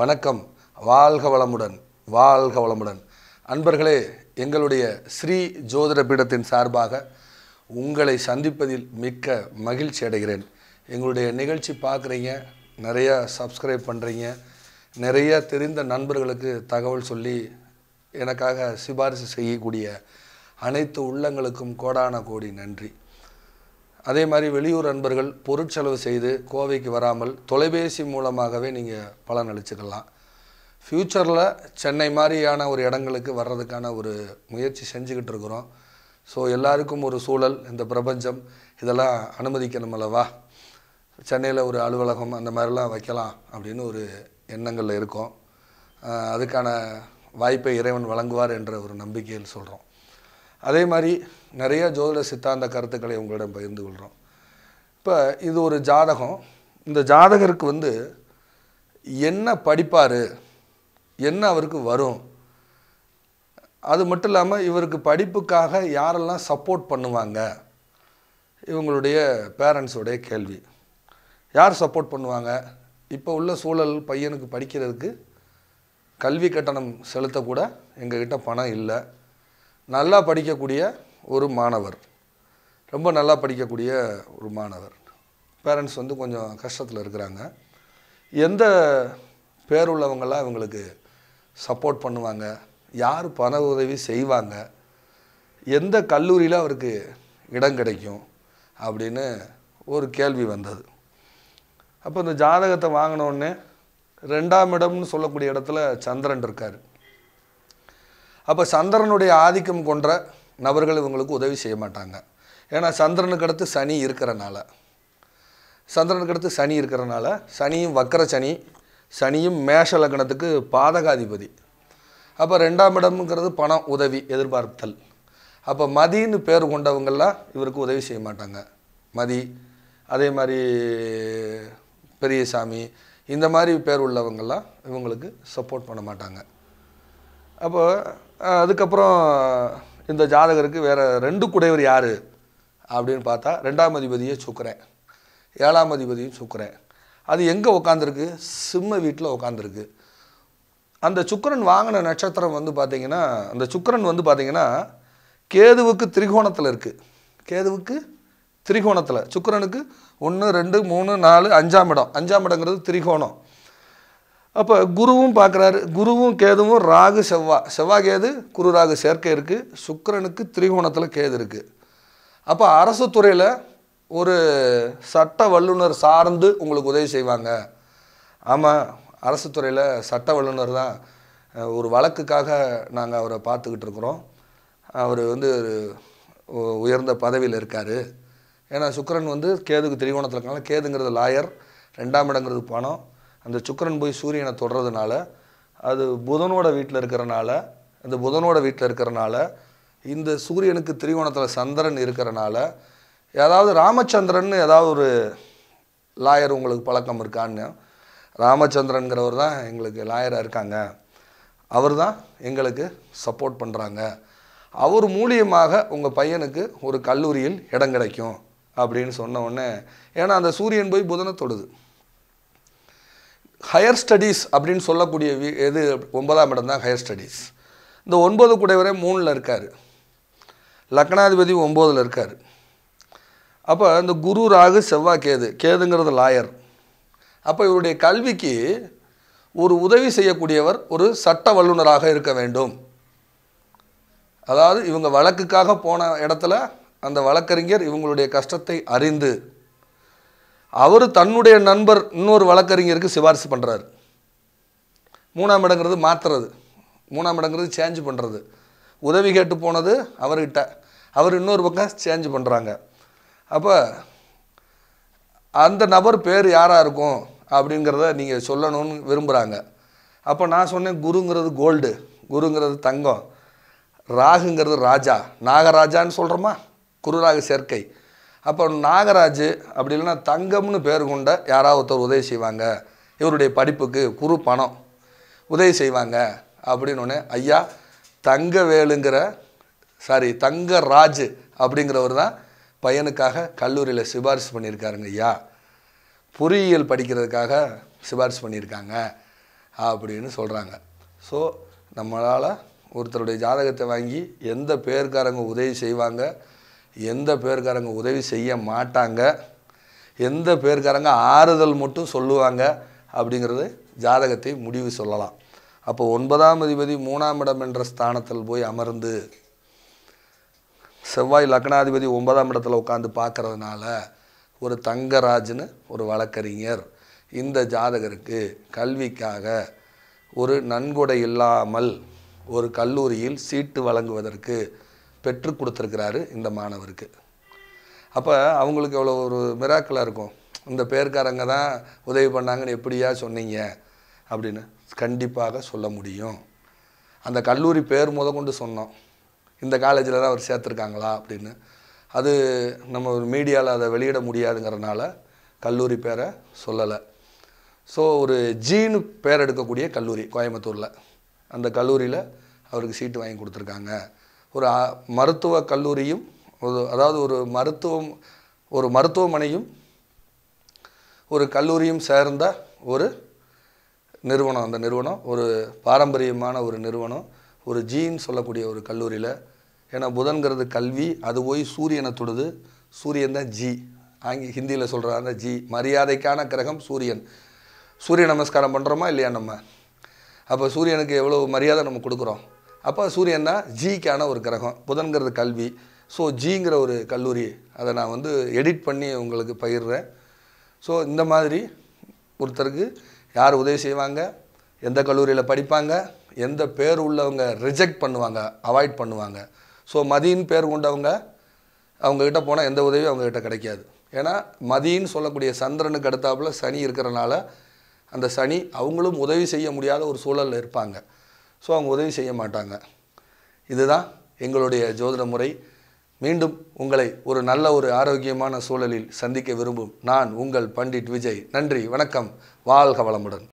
வணக்கம் வாழ்க வளமுடன் வாழ்க வளமுடன் அன்பர்களே எங்களுடைய ஸ்ரீ ஜோதிட பீடத்தின் சார்பாக உங்களை சந்திப்பதில் மிக்க மகிழ்ச்சி அடைகிறேன் எங்களுடைய நிகழ்ச்சி பார்க்குறீங்க நிறையா சப்ஸ்கிரைப் பண்ணுறீங்க நிறைய தெரிந்த நண்பர்களுக்கு தகவல் சொல்லி எனக்காக சிபாரிசு செய்யக்கூடிய அனைத்து உள்ளங்களுக்கும் கோடான கோடி நன்றி அதே மாதிரி வெளியூர் அன்பர்கள் பொருட்செலவு செய்து கோவைக்கு வராமல் தொலைபேசி மூலமாகவே நீங்கள் பலன் அளிச்சுக்கலாம் ஃப்யூச்சரில் சென்னை மாதிரியான ஒரு இடங்களுக்கு வர்றதுக்கான ஒரு முயற்சி செஞ்சுக்கிட்டு இருக்கிறோம் ஸோ எல்லாருக்கும் ஒரு சூழல் இந்த பிரபஞ்சம் இதெல்லாம் அனுமதிக்கணும் அல்லவா சென்னையில் ஒரு அலுவலகம் அந்த மாதிரிலாம் வைக்கலாம் அப்படின்னு ஒரு எண்ணங்களில் இருக்கும் அதுக்கான வாய்ப்பை இறைவன் வழங்குவார் என்ற ஒரு நம்பிக்கையில் சொல்கிறோம் அதே மாதிரி நிறைய ஜோதிட சித்தாந்த கருத்துக்களை உங்களிடம் பகிர்ந்து கொள்கிறோம் இப்போ இது ஒரு ஜாதகம் இந்த ஜாதகருக்கு வந்து என்ன படிப்பார் என்ன அவருக்கு வரும் அது மட்டும் இல்லாமல் இவருக்கு படிப்புக்காக யாரெல்லாம் சப்போர்ட் பண்ணுவாங்க இவங்களுடைய பேரண்ட்ஸோடைய கேள்வி யார் சப்போர்ட் பண்ணுவாங்க இப்போ உள்ள சூழல் பையனுக்கு படிக்கிறதுக்கு கல்வி கட்டணம் செலுத்தக்கூட எங்ககிட்ட பணம் இல்லை நல்லா படிக்கக்கூடிய ஒரு மாணவர் ரொம்ப நல்லா படிக்கக்கூடிய ஒரு மாணவர் பேரண்ட்ஸ் வந்து கொஞ்சம் கஷ்டத்தில் இருக்கிறாங்க எந்த பேர் உள்ளவங்களாம் இவங்களுக்கு சப்போர்ட் பண்ணுவாங்க யார் பண உதவி செய்வாங்க எந்த கல்லூரியில் அவருக்கு இடம் கிடைக்கும் அப்படின்னு ஒரு கேள்வி வந்தது அப்போ இந்த ஜாதகத்தை வாங்கினோடனே ரெண்டாம் இடம்னு சொல்லக்கூடிய இடத்துல சந்திரன் இருக்கார் அப்போ சந்திரனுடைய ஆதிக்கம் கொன்ற நபர்கள் இவங்களுக்கு உதவி செய்ய மாட்டாங்க ஏன்னா சந்திரனுக்கு அடுத்து சனி இருக்கிறனால சந்திரனுக்கு அடுத்து சனி இருக்கிறனால சனியும் வக்கர சனி சனியும் மேஷ லக்னத்துக்கு பாதகாதிபதி அப்போ ரெண்டாம் இடம்ங்கிறது பணம் உதவி எதிர்பார்த்தல் அப்போ மதின்னு பேர் கொண்டவங்கள்லாம் இவருக்கு உதவி செய்ய மாட்டாங்க மதி அதே மாதிரி பெரியசாமி இந்த மாதிரி பேர் உள்ளவங்கள்லாம் இவங்களுக்கு சப்போர்ட் பண்ண மாட்டாங்க அப்போ அதுக்கப்புறம் இந்த ஜாதகருக்கு வேறு ரெண்டு குடைவர் யார் அப்படின்னு பார்த்தா ரெண்டாம் அதிபதியை சுக்கிறேன் ஏழாம் அதிபதியும் சுக்கிறேன் அது எங்கே உட்காந்துருக்கு சிம்ம வீட்டில் உட்காந்துருக்கு அந்த சுக்கரன் வாங்கின நட்சத்திரம் வந்து பார்த்திங்கன்னா அந்த சுக்கரன் வந்து பார்த்திங்கன்னா கேதுவுக்கு திரிகோணத்தில் இருக்குது கேதுவுக்கு திரிகோணத்தில் சுக்கரனுக்கு ஒன்று ரெண்டு மூணு நாலு அஞ்சாம் இடம் அஞ்சாம் இடங்கிறது திரிகோணம் அப்போ குருவும் பார்க்குறாரு குருவும் கேதுவும் ராகு செவ்வா செவ்வா கேது குரு ராகு சேர்க்கை இருக்குது சுக்கரனுக்கு திரிகோணத்தில் கேது இருக்குது அப்போ அரசு துறையில் ஒரு சட்ட வல்லுநர் சார்ந்து உங்களுக்கு உதவி செய்வாங்க ஆமாம் அரசு துறையில் சட்ட வல்லுநர் தான் ஒரு வழக்குக்காக நாங்கள் அவரை பார்த்துக்கிட்டு இருக்கிறோம் அவர் வந்து உயர்ந்த பதவியில் இருக்கார் ஏன்னா சுக்கரன் வந்து கேதுக்கு திரிகோணத்தில் இருக்காங்க கேதுங்கிறது லாயர் ரெண்டாம் இடங்கிறது பணம் அந்த சுக்கரன் போய் சூரியனை தொடுறதுனால அது புதனோட வீட்டில் இருக்கிறனால அந்த புதனோட வீட்டில் இருக்கிறனால இந்த சூரியனுக்கு திரிகோணத்தில் சந்திரன் இருக்கிறனால ஏதாவது ராமச்சந்திரன் ஏதாவது ஒரு லாயர் உங்களுக்கு பழக்கம் இருக்கான்னு ராமச்சந்திரன்கிறவர் தான் எங்களுக்கு லாயராக இருக்காங்க அவர் தான் எங்களுக்கு சப்போர்ட் பண்ணுறாங்க அவர் மூலியமாக உங்கள் பையனுக்கு ஒரு கல்லூரியில் இடம் கிடைக்கும் அப்படின்னு சொன்ன உடனே ஏன்னா அந்த சூரியன் போய் புதனை தொடுது ஹையர் ஸ்டடீஸ் அப்படின்னு சொல்லக்கூடிய வீ எது ஒன்பதாம் இடம் தான் ஹையர் ஸ்டடீஸ் இந்த ஒன்பது குடைவரை மூணில் இருக்கார் லக்னாதிபதி ஒம்போதில் இருக்கார் அப்போ இந்த குரு ராகு செவ்வாய் கேது கேதுங்கிறது லாயர் அப்போ இவருடைய கல்விக்கு ஒரு உதவி செய்யக்கூடியவர் ஒரு சட்ட வல்லுநராக இருக்க வேண்டும் அதாவது இவங்க வழக்குக்காக போன இடத்துல அந்த வழக்கறிஞர் இவங்களுடைய கஷ்டத்தை அறிந்து அவர் தன்னுடைய நண்பர் இன்னொரு வழக்கறிஞருக்கு சிபாரிசு பண்ணுறாரு மூணாம் இடங்கிறது மாற்றுறது மூணாம் இடங்கிறது சேஞ்ச் பண்ணுறது உதவி கேட்டு போனது அவர்கிட்ட அவர் இன்னொரு பக்கம் சேஞ்ச் பண்ணுறாங்க அப்போ அந்த நபர் பேர் யாராக இருக்கும் அப்படிங்கிறத நீங்கள் சொல்லணும்னு விரும்புகிறாங்க அப்போ நான் சொன்னேன் குருங்கிறது கோல்டு குருங்கிறது தங்கம் ராகுங்கிறது ராஜா நாகராஜான்னு சொல்கிறோமா குருராக சேர்க்கை அப்போ நாகராஜ் அப்படி இல்லைன்னா தங்கம்னு பேர் கொண்ட யாராவது ஒருத்தர் உதவி செய்வாங்க இவருடைய படிப்புக்கு குறு பணம் உதவி செய்வாங்க அப்படின்னு ஐயா தங்கவேலுங்கிற சாரி ராஜ் அப்படிங்கிறவர் தான் பையனுக்காக கல்லூரியில் சிபாரிசு பண்ணியிருக்காருங்க ஐயா பொறியியல் படிக்கிறதுக்காக சிபாரிசு பண்ணியிருக்காங்க அப்படின்னு சொல்கிறாங்க ஸோ நம்மளால் ஒருத்தருடைய ஜாதகத்தை வாங்கி எந்த பேர்காரங்க உதவி செய்வாங்க எந்த பேர்காரங்க உதவி செய்ய மாட்டாங்க எந்த பேர்காரங்க ஆறுதல் மட்டும் சொல்லுவாங்க அப்படிங்கிறது ஜாதகத்தை முடிவு சொல்லலாம் அப்போ ஒன்பதாம் அதிபதி மூணாம் இடம் என்ற ஸ்தானத்தில் போய் அமர்ந்து செவ்வாய் லக்னாதிபதி ஒன்பதாம் இடத்துல உட்காந்து பார்க்குறதுனால ஒரு தங்கராஜ்னு ஒரு வழக்கறிஞர் இந்த ஜாதகருக்கு கல்விக்காக ஒரு நன்கொடை இல்லாமல் ஒரு கல்லூரியில் சீட்டு வழங்குவதற்கு பெற்று கொடுத்துருக்கிறாரு இந்த மாணவருக்கு அப்போ அவங்களுக்கு எவ்வளோ ஒரு மிராக்கலாக இருக்கும் இந்த பேர்க்காரங்க தான் உதவி பண்ணாங்கன்னு எப்படியா சொன்னீங்க அப்படின்னு கண்டிப்பாக சொல்ல முடியும் அந்த கல்லூரி பேர் முத கொண்டு சொன்னோம் இந்த காலேஜில் தான் அவர் சேர்த்துருக்காங்களா அப்படின்னு அது நம்ம ஒரு மீடியாவில் அதை வெளியிட முடியாதுங்கிறனால கல்லூரி பேரை சொல்லலை ஸோ ஒரு ஜீனு பேர் எடுக்கக்கூடிய கல்லூரி கோயம்புத்தூரில் அந்த கல்லூரியில் அவருக்கு சீட்டு வாங்கி கொடுத்துருக்காங்க ஒரு மருத்துவ கல்லூரியும் ஒரு அதாவது ஒரு மருத்துவம் ஒரு மருத்துவமனையும் ஒரு கல்லூரியும் சேர்ந்த ஒரு நிறுவனம் அந்த நிறுவனம் ஒரு பாரம்பரியமான ஒரு நிறுவனம் ஒரு ஜீன் சொல்லக்கூடிய ஒரு கல்லூரியில் ஏன்னா புதன்கிறது கல்வி அது போய் சூரியனை தொடுது சூரியன் தான் ஜி ஆங்கி ஹிந்தியில் சொல்கிறாங்க அந்த ஜி மரியாதைக்கான கிரகம் சூரியன் சூரிய நமஸ்காரம் பண்ணுறோமா இல்லையா நம்ம அப்போ சூரியனுக்கு எவ்வளோ மரியாதை நம்ம கொடுக்குறோம் அப்போ சூரியன் தான் ஜிக்கான ஒரு கிரகம் புதன்கிறது கல்வி ஸோ ஜிங்கிற ஒரு கல்லூரி அதை நான் வந்து எடிட் பண்ணி உங்களுக்கு பயிர்றேன் ஸோ இந்த மாதிரி ஒருத்தருக்கு யார் உதவி செய்வாங்க எந்த கல்லூரியில் படிப்பாங்க எந்த பேர் உள்ளவங்க ரிஜெக்ட் பண்ணுவாங்க அவாய்ட் பண்ணுவாங்க ஸோ மதியின் பேர் கொண்டவங்க அவங்கக்கிட்ட போனால் எந்த உதவியும் அவங்கக்கிட்ட கிடைக்காது ஏன்னா மதியின்னு சொல்லக்கூடிய சந்திரனுக்கு அடுத்தாப்புல சனி இருக்கிறனால அந்த சனி அவங்களும் உதவி செய்ய முடியாத ஒரு சூழலில் இருப்பாங்க ஸோ அவங்க உதவி செய்ய மாட்டாங்க இதுதான் எங்களுடைய ஜோதிட முறை மீண்டும் உங்களை ஒரு நல்ல ஒரு ஆரோக்கியமான சூழலில் சந்திக்க விரும்பும் நான் உங்கள் பண்டிட் விஜய் நன்றி வணக்கம் வாழ்க வளமுடன்